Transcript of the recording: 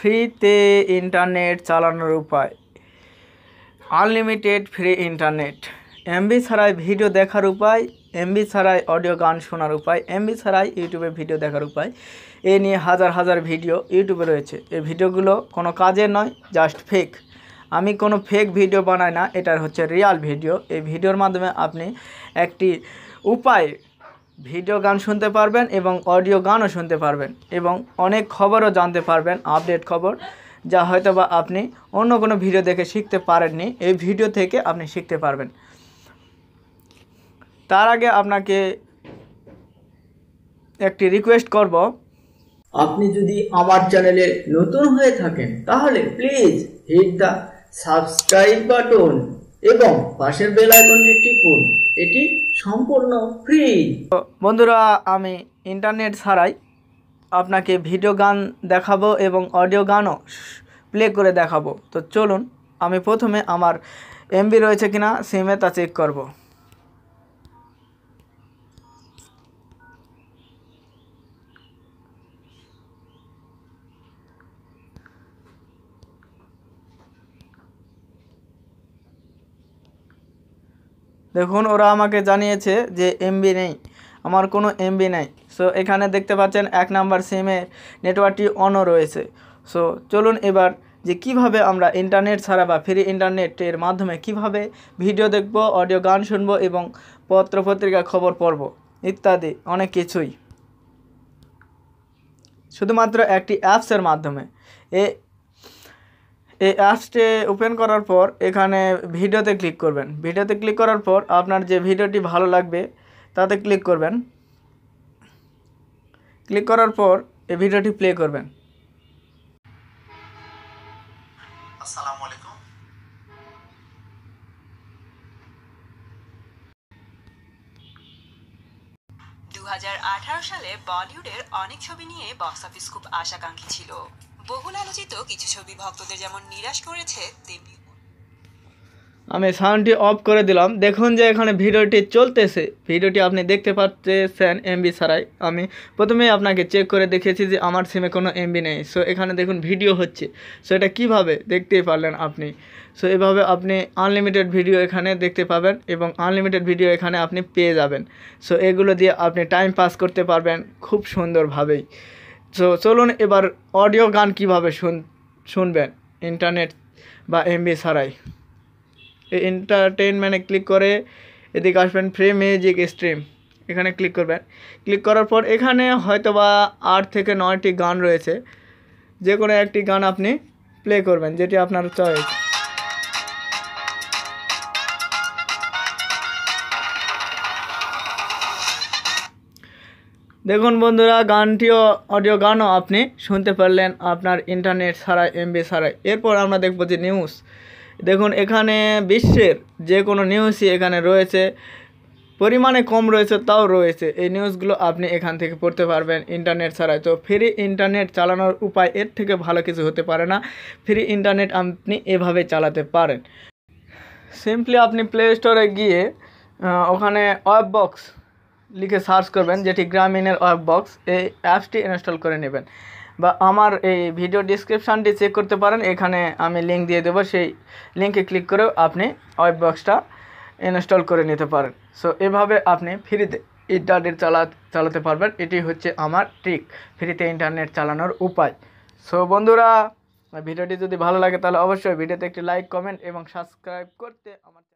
ফ্রিতে ইন্টারনেট চালানোর উপায় আনলিমিটেড ফ্রি ইন্টারনেট এমবি ছাড়াই ভিডিও দেখার উপায় এমবি ছাড়াই অডিও গান শোনার উপায় এমবি ছাড়াই ইউটিউবে ভিডিও দেখার উপায় এ নিয়ে হাজার হাজার ভিডিও ইউটিউবে রয়েছে এই ভিডিওগুলো কোনো কাজের নয় জাস্ট ফেক আমি কোনো ফেক ভিডিও বানাই না এটার হচ্ছে রিয়াল ভিডিও এই ভিডিওর মাধ্যমে আপনি একটি উপায় ভিডিও গান শুনতে পারবেন এবং অডিও গানও শুনতে পারবেন এবং অনেক খবরও জানতে পারবেন আপডেট খবর যা হয়তো বা আপনি অন্য কোনো ভিডিও দেখে শিখতে পারেননি এই ভিডিও থেকে আপনি শিখতে পারবেন তার আগে আপনাকে একটি রিকোয়েস্ট করব আপনি যদি আমার চ্যানেলে নতুন হয়ে থাকেন তাহলে please hit the subscribe button এবং পাশের বেল আইকনটি টিপুন এটি সম্পূর্ণ ফ্রি বন্ধুরা আমি ইন্টারনেট ছাড়াই আপনাকে ভিডিও গান দেখাবো এবং অডিও গানও প্লে করে দেখাবো তো চলুন আমি প্রথমে আমার এমবি রয়েছে কিনা সিমে তা চেক করবো দেখুন ওরা আমাকে জানিয়েছে যে এমবি নেই আমার কোনো এমবি নেই সো এখানে দেখতে পাচ্ছেন এক নাম্বার সিমের নেটওয়ার্কটি অনও রয়েছে সো চলুন এবার যে কিভাবে আমরা ইন্টারনেট ছাড়া বা ফ্রি ইন্টারনেটের মাধ্যমে কিভাবে ভিডিও দেখব অডিও গান শুনবো এবং পত্র পত্রিকা খবর পড়ব ইত্যাদি অনেক কিছুই শুধুমাত্র একটি অ্যাপসের মাধ্যমে এ এই অ্যাপসটি ওপেন করার পর এখানে ভিডিওতে ক্লিক করবেন ভিডিওতে ক্লিক করার পর আপনার যে ভিডিওটি ভালো লাগবে তাতে ক্লিক করবেন ক্লিক করার পর এই ভিডিওটি প্লে করবেন আসসালামু আলাইকুম দু সালে বলিউডের অনেক ছবি নিয়ে বক্স অফিস খুব আশাকাঙ্ক্ষী ছিল বহুল আলোচিত কিছু ছবি ভক্তদের যেমন নিরাশ করেছে তেমনি আমি সাউন্ডটি অফ করে দিলাম দেখুন যে এখানে ভিডিওটি চলতেছে ভিডিওটি আপনি দেখতে পাচ্ছেন এমবি সারাই আমি প্রথমেই আপনাকে চেক করে দেখেছি যে আমার সিমে কোনো এমবি নেই সো এখানে দেখুন ভিডিও হচ্ছে সো এটা কীভাবে দেখতেই পারলেন আপনি সো এভাবে আপনি আনলিমিটেড ভিডিও এখানে দেখতে পাবেন এবং আনলিমিটেড ভিডিও এখানে আপনি পেয়ে যাবেন সো এগুলো দিয়ে আপনি টাইম পাস করতে পারবেন খুব সুন্দরভাবেই তো চলুন এবার অডিও গান কিভাবে শুন শুনবেন ইন্টারনেট বা এমবি সারাই এই এন্টারটেনমেন্টে ক্লিক করে এদিকে আসবেন ফ্রি মিউজিক স্ট্রিম এখানে ক্লিক করবেন ক্লিক করার পর এখানে হয়তোবা আট থেকে নয়টি গান রয়েছে যে কোনো একটি গান আপনি প্লে করবেন যেটি আপনার চয়েস দেখুন বন্ধুরা গানটিও অডিও গানও আপনি শুনতে পারলেন আপনার ইন্টারনেট ছাড়াই এমবি ছাড়াই এরপর আমরা দেখব যে নিউজ দেখুন এখানে বিশ্বের যে কোনো নিউজই এখানে রয়েছে পরিমাণে কম রয়েছে তাও রয়েছে এই নিউজগুলো আপনি এখান থেকে পড়তে পারবেন ইন্টারনেট ছাড়াই তো ফ্রি ইন্টারনেট চালানোর উপায় এর থেকে ভালো কিছু হতে পারে না ফ্রি ইন্টারনেট আপনি এভাবে চালাতে পারেন সিম্পলি আপনি প্লে স্টোরে গিয়ে ওখানে অ্যাপ বক্স লিখে সার্চ করবেন যেটি গ্রামীণের ওয়েব বক্স এই অ্যাপসটি ইনস্টল করে নেবেন বা আমার এই ভিডিও ডিসক্রিপশানটি চেক করতে পারেন এখানে আমি লিঙ্ক দিয়ে দেবো সেই লিঙ্কে ক্লিক করেও আপনি ওয়েব বক্সটা ইনস্টল করে নিতে পারেন সো এভাবে আপনি ফ্রিতে ইন্টারনেট চালা চালাতে পারবেন এটি হচ্ছে আমার ট্রিক ফ্রিতে ইন্টারনেট চালানোর উপায় সো বন্ধুরা ভিডিওটি যদি ভালো লাগে তাহলে অবশ্যই ভিডিওতে একটি লাইক কমেন্ট এবং সাবস্ক্রাইব করতে আমার